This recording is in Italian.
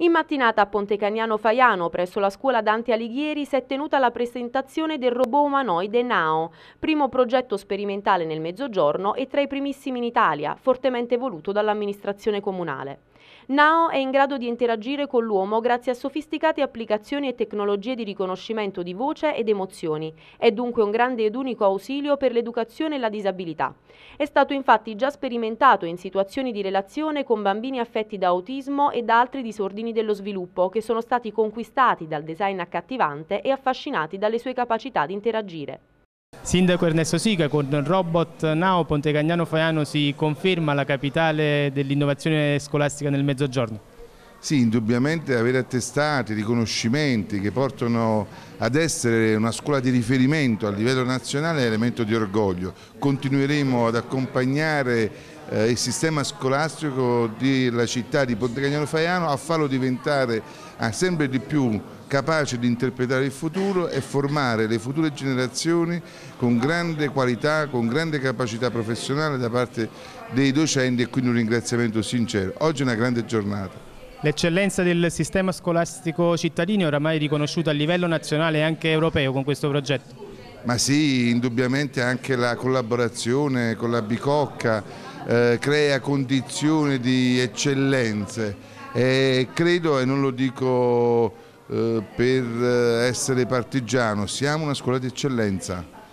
In mattinata a Pontecagnano Faiano, presso la scuola Dante Alighieri, si è tenuta la presentazione del robot umanoide NAO, primo progetto sperimentale nel Mezzogiorno e tra i primissimi in Italia, fortemente voluto dall'amministrazione comunale. NAO è in grado di interagire con l'uomo grazie a sofisticate applicazioni e tecnologie di riconoscimento di voce ed emozioni. È dunque un grande ed unico ausilio per l'educazione e la disabilità. È stato infatti già sperimentato in situazioni di relazione con bambini affetti da autismo e da altri disordini confini dello sviluppo che sono stati conquistati dal design accattivante e affascinati dalle sue capacità di interagire. Sindaco Ernesto Sica con Robot Now Ponte Cagnano Faiano si conferma la capitale dell'innovazione scolastica nel Mezzogiorno. Sì, indubbiamente avere attestati, riconoscimenti che portano ad essere una scuola di riferimento a livello nazionale è elemento di orgoglio. Continueremo ad accompagnare eh, il sistema scolastico della città di Pontecagnano Faiano a farlo diventare eh, sempre di più capace di interpretare il futuro e formare le future generazioni con grande qualità, con grande capacità professionale da parte dei docenti e quindi un ringraziamento sincero. Oggi è una grande giornata. L'eccellenza del sistema scolastico cittadino è oramai riconosciuta a livello nazionale e anche europeo con questo progetto? Ma sì, indubbiamente anche la collaborazione con la Bicocca, eh, crea condizioni di eccellenze e credo, e non lo dico eh, per eh, essere partigiano, siamo una scuola di eccellenza.